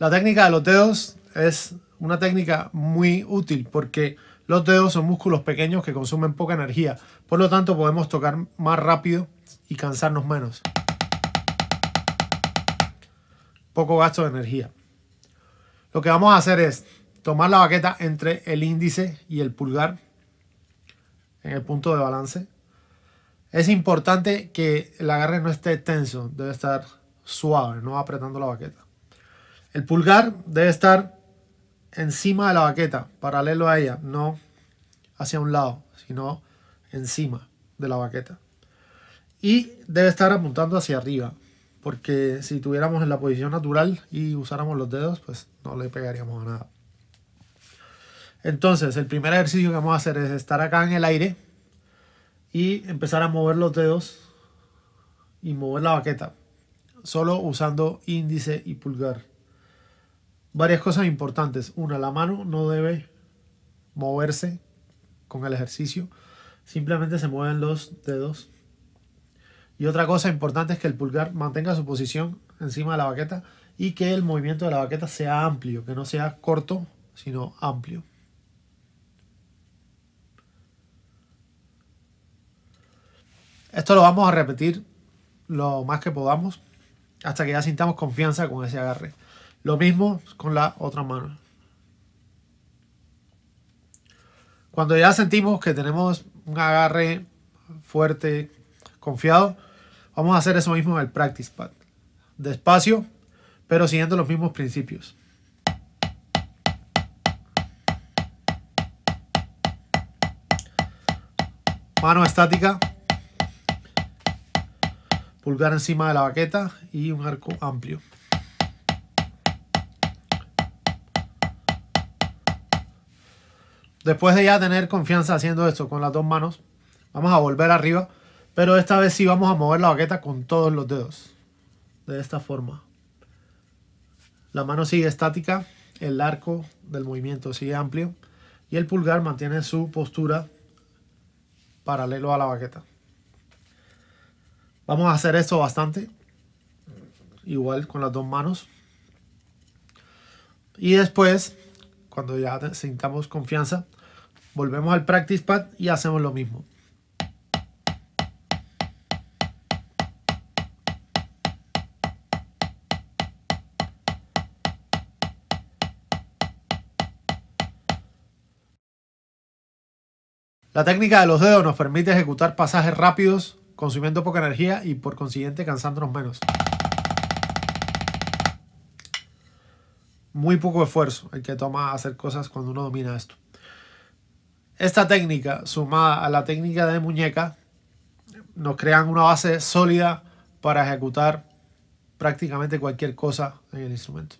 La técnica de los dedos es una técnica muy útil porque los dedos son músculos pequeños que consumen poca energía, por lo tanto podemos tocar más rápido y cansarnos menos. Poco gasto de energía. Lo que vamos a hacer es tomar la baqueta entre el índice y el pulgar en el punto de balance. Es importante que el agarre no esté tenso, debe estar suave, no apretando la baqueta. El pulgar debe estar encima de la baqueta, paralelo a ella, no hacia un lado, sino encima de la baqueta. Y debe estar apuntando hacia arriba, porque si tuviéramos en la posición natural y usáramos los dedos, pues no le pegaríamos a nada. Entonces, el primer ejercicio que vamos a hacer es estar acá en el aire y empezar a mover los dedos y mover la baqueta, solo usando índice y pulgar varias cosas importantes. Una, la mano no debe moverse con el ejercicio. Simplemente se mueven los dedos. Y otra cosa importante es que el pulgar mantenga su posición encima de la baqueta y que el movimiento de la baqueta sea amplio, que no sea corto, sino amplio. Esto lo vamos a repetir lo más que podamos hasta que ya sintamos confianza con ese agarre. Lo mismo con la otra mano. Cuando ya sentimos que tenemos un agarre fuerte, confiado, vamos a hacer eso mismo en el practice pad. Despacio, pero siguiendo los mismos principios. Mano estática, pulgar encima de la baqueta y un arco amplio. Después de ya tener confianza haciendo esto con las dos manos, vamos a volver arriba, pero esta vez sí vamos a mover la baqueta con todos los dedos. De esta forma. La mano sigue estática, el arco del movimiento sigue amplio y el pulgar mantiene su postura paralelo a la baqueta. Vamos a hacer esto bastante, igual con las dos manos. Y después cuando ya sintamos confianza, volvemos al practice pad y hacemos lo mismo. La técnica de los dedos nos permite ejecutar pasajes rápidos, consumiendo poca energía y por consiguiente cansándonos menos. muy poco esfuerzo el que toma hacer cosas cuando uno domina esto. Esta técnica, sumada a la técnica de muñeca, nos crean una base sólida para ejecutar prácticamente cualquier cosa en el instrumento.